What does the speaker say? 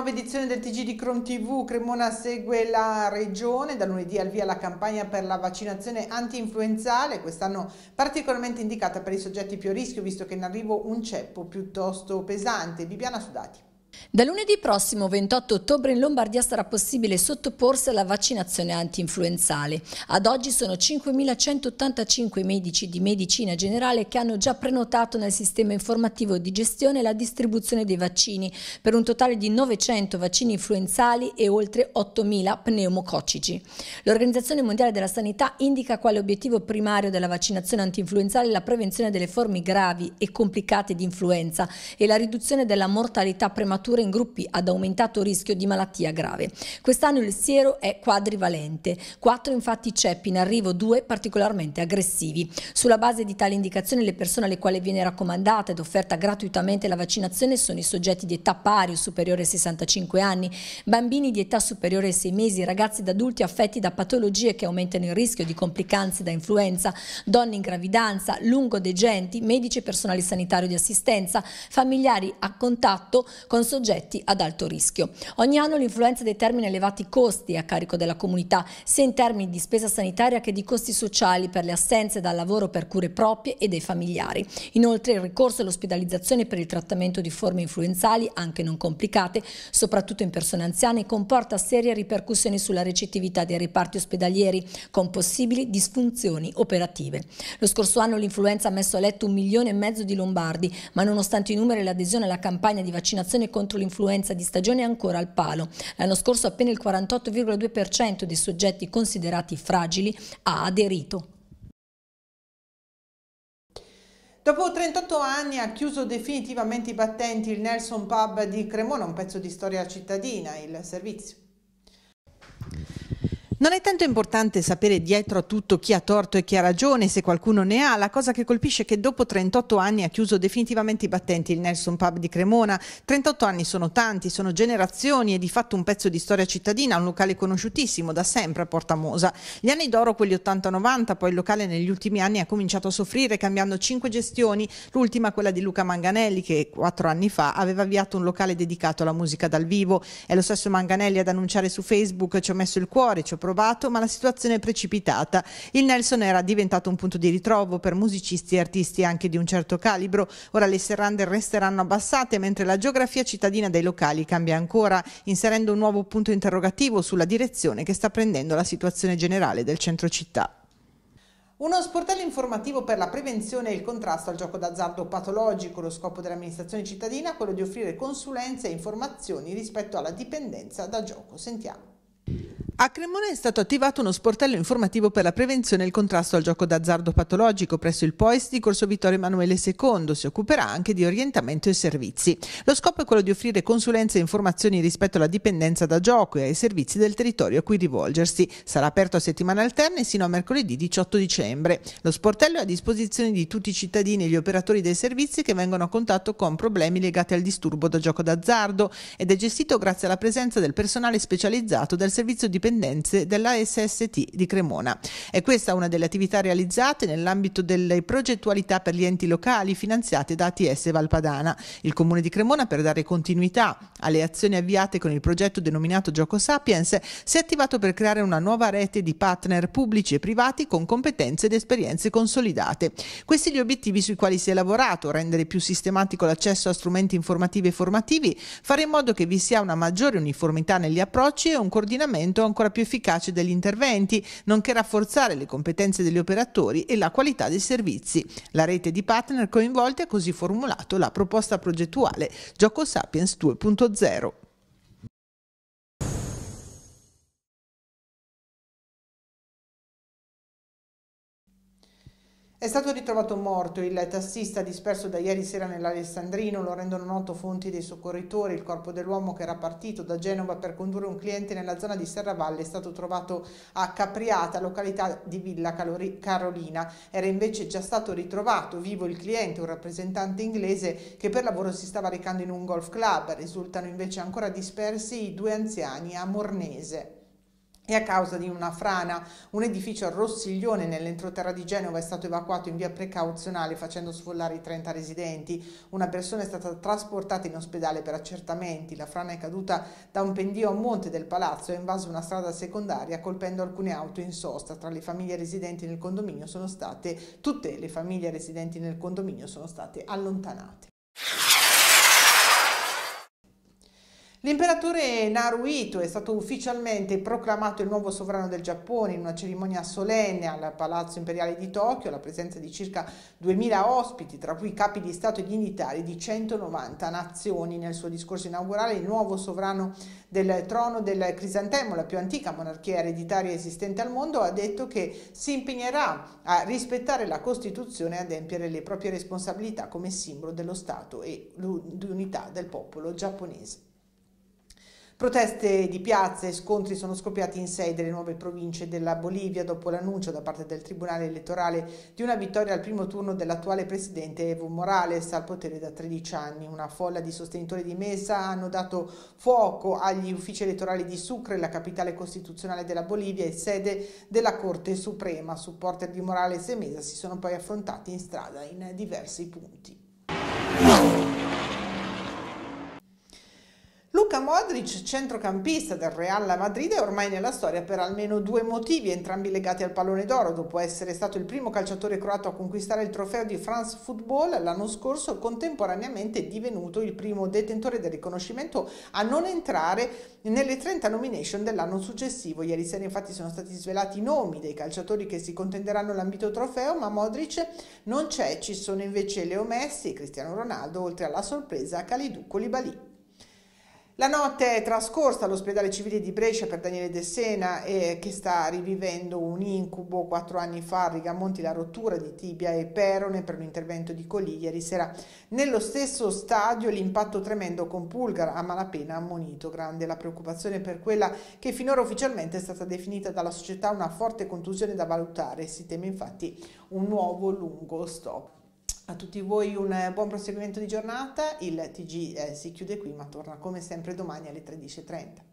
nuova edizione del TG di Crom TV, Cremona segue la regione, da lunedì al via la campagna per la vaccinazione anti-influenzale, quest'anno particolarmente indicata per i soggetti più a rischio, visto che in arrivo un ceppo piuttosto pesante. Bibiana Sudati. Da lunedì prossimo 28 ottobre in Lombardia sarà possibile sottoporsi alla vaccinazione anti-influenzale. Ad oggi sono 5.185 medici di medicina generale che hanno già prenotato nel sistema informativo di gestione la distribuzione dei vaccini per un totale di 900 vaccini influenzali e oltre 8.000 pneumococcici. L'Organizzazione Mondiale della Sanità indica quale obiettivo primario della vaccinazione anti-influenzale la prevenzione delle forme gravi e complicate di influenza e la riduzione della mortalità prematura fratture in gruppi ad aumentato rischio di malattia grave. Quest'anno il siero è quadrivalente, quattro infatti ceppi in arrivo, due particolarmente aggressivi. Sulla base di tale indicazione le persone alle quali viene raccomandata ed offerta gratuitamente la vaccinazione sono i soggetti di età pari o superiore ai 65 anni, bambini di età superiore ai 6 mesi, ragazzi ed adulti affetti da patologie che aumentano il rischio di complicanze da influenza, donne in gravidanza, lungo lungodegenti, medici e personale sanitario di assistenza, familiari a contatto con soggetti ad alto rischio. Ogni anno l'influenza determina elevati costi a carico della comunità, sia in termini di spesa sanitaria che di costi sociali per le assenze dal lavoro per cure proprie e dei familiari. Inoltre il ricorso all'ospedalizzazione per il trattamento di forme influenzali, anche non complicate, soprattutto in persone anziane, comporta serie ripercussioni sulla recettività dei reparti ospedalieri, con possibili disfunzioni operative. Lo scorso anno l'influenza ha messo a letto un milione e mezzo di lombardi, ma nonostante i numeri e l'adesione alla campagna di vaccinazione contro l'influenza di stagione è ancora al palo. L'anno scorso appena il 48,2% dei soggetti considerati fragili ha aderito. Dopo 38 anni ha chiuso definitivamente i battenti il Nelson Pub di Cremona, un pezzo di storia cittadina, il servizio. Non è tanto importante sapere dietro a tutto chi ha torto e chi ha ragione, se qualcuno ne ha. La cosa che colpisce è che dopo 38 anni ha chiuso definitivamente i battenti il Nelson Pub di Cremona. 38 anni sono tanti, sono generazioni e di fatto un pezzo di storia cittadina, un locale conosciutissimo da sempre a Porta Mosa. Gli anni d'oro, quelli 80-90, poi il locale negli ultimi anni ha cominciato a soffrire cambiando cinque gestioni, l'ultima quella di Luca Manganelli che quattro anni fa aveva avviato un locale dedicato alla musica dal vivo. È lo stesso Manganelli ad annunciare su Facebook ci ho messo il cuore, ci ho approvato, ma la situazione è precipitata. Il Nelson era diventato un punto di ritrovo per musicisti e artisti anche di un certo calibro. Ora le serrande resteranno abbassate, mentre la geografia cittadina dei locali cambia ancora, inserendo un nuovo punto interrogativo sulla direzione che sta prendendo la situazione generale del centro città. Uno sportello informativo per la prevenzione e il contrasto al gioco d'azzardo patologico, lo scopo dell'amministrazione cittadina è quello di offrire consulenze e informazioni rispetto alla dipendenza da gioco. Sentiamo. A Cremona è stato attivato uno sportello informativo per la prevenzione e il contrasto al gioco d'azzardo patologico presso il POIS di Corso Vittorio Emanuele II. Si occuperà anche di orientamento e servizi. Lo scopo è quello di offrire consulenze e informazioni rispetto alla dipendenza da gioco e ai servizi del territorio a cui rivolgersi. Sarà aperto a settimane alterne sino a mercoledì 18 dicembre. Lo sportello è a disposizione di tutti i cittadini e gli operatori dei servizi che vengono a contatto con problemi legati al disturbo da gioco d'azzardo ed è gestito grazie alla presenza del personale specializzato del servizio di dipendenze della SST di Cremona. È questa una delle attività realizzate nell'ambito delle progettualità per gli enti locali finanziate da ATS Valpadana. Il Comune di Cremona, per dare continuità alle azioni avviate con il progetto denominato Gioco Sapiens, si è attivato per creare una nuova rete di partner pubblici e privati con competenze ed esperienze consolidate. Questi gli obiettivi sui quali si è lavorato, rendere più sistematico l'accesso a strumenti informativi e formativi, fare in modo che vi sia una maggiore uniformità negli approcci e un coordinamento ancora ancora più efficace degli interventi, nonché rafforzare le competenze degli operatori e la qualità dei servizi. La rete di partner coinvolti ha così formulato la proposta progettuale Gioco Sapiens 2.0. È stato ritrovato morto il tassista disperso da ieri sera nell'Alessandrino, lo rendono noto fonti dei soccorritori. Il corpo dell'uomo che era partito da Genova per condurre un cliente nella zona di Serravalle è stato trovato a Capriata, località di Villa Carolina. Era invece già stato ritrovato vivo il cliente, un rappresentante inglese che per lavoro si stava recando in un golf club. Risultano invece ancora dispersi i due anziani a Mornese e a causa di una frana un edificio a Rossiglione nell'entroterra di Genova è stato evacuato in via precauzionale facendo sfollare i 30 residenti. Una persona è stata trasportata in ospedale per accertamenti. La frana è caduta da un pendio a monte del palazzo e ha invaso una strada secondaria colpendo alcune auto in sosta. Tra le famiglie residenti nel condominio sono state tutte le famiglie residenti nel condominio sono state allontanate. L'imperatore Naruhito è stato ufficialmente proclamato il nuovo sovrano del Giappone in una cerimonia solenne al Palazzo Imperiale di Tokyo, alla presenza di circa 2000 ospiti, tra cui capi di Stato e dignitari di 190 nazioni. Nel suo discorso inaugurale, il nuovo sovrano del trono del Crisantemo, la più antica monarchia ereditaria esistente al mondo, ha detto che si impegnerà a rispettare la Costituzione e adempiere le proprie responsabilità come simbolo dello Stato e l'unità del popolo giapponese. Proteste di piazza e scontri sono scoppiati in sei delle nuove province della Bolivia dopo l'annuncio da parte del Tribunale elettorale di una vittoria al primo turno dell'attuale presidente Evo Morales al potere da 13 anni. Una folla di sostenitori di Mesa hanno dato fuoco agli uffici elettorali di Sucre, la capitale costituzionale della Bolivia e sede della Corte Suprema. Supporter di Morales e Mesa si sono poi affrontati in strada in diversi punti. Luca Modric, centrocampista del Real Madrid, è ormai nella storia per almeno due motivi, entrambi legati al pallone d'oro. Dopo essere stato il primo calciatore croato a conquistare il trofeo di France Football l'anno scorso, contemporaneamente è divenuto il primo detentore del riconoscimento a non entrare nelle 30 nomination dell'anno successivo. Ieri sera infatti sono stati svelati i nomi dei calciatori che si contenderanno l'ambito trofeo, ma Modric non c'è, ci sono invece Leo Messi, Cristiano Ronaldo, oltre alla sorpresa Kalidou Koulibaly. La notte è trascorsa all'ospedale civile di Brescia per Daniele De Sena eh, che sta rivivendo un incubo. Quattro anni fa a Rigamonti la rottura di tibia e perone per l'intervento di Colì ieri sera. Nello stesso stadio l'impatto tremendo con Pulgar a malapena ammonito. Grande la preoccupazione per quella che finora ufficialmente è stata definita dalla società una forte contusione da valutare. Si teme infatti un nuovo lungo stop. A tutti voi un eh, buon proseguimento di giornata, il TG eh, si chiude qui ma torna come sempre domani alle 13.30.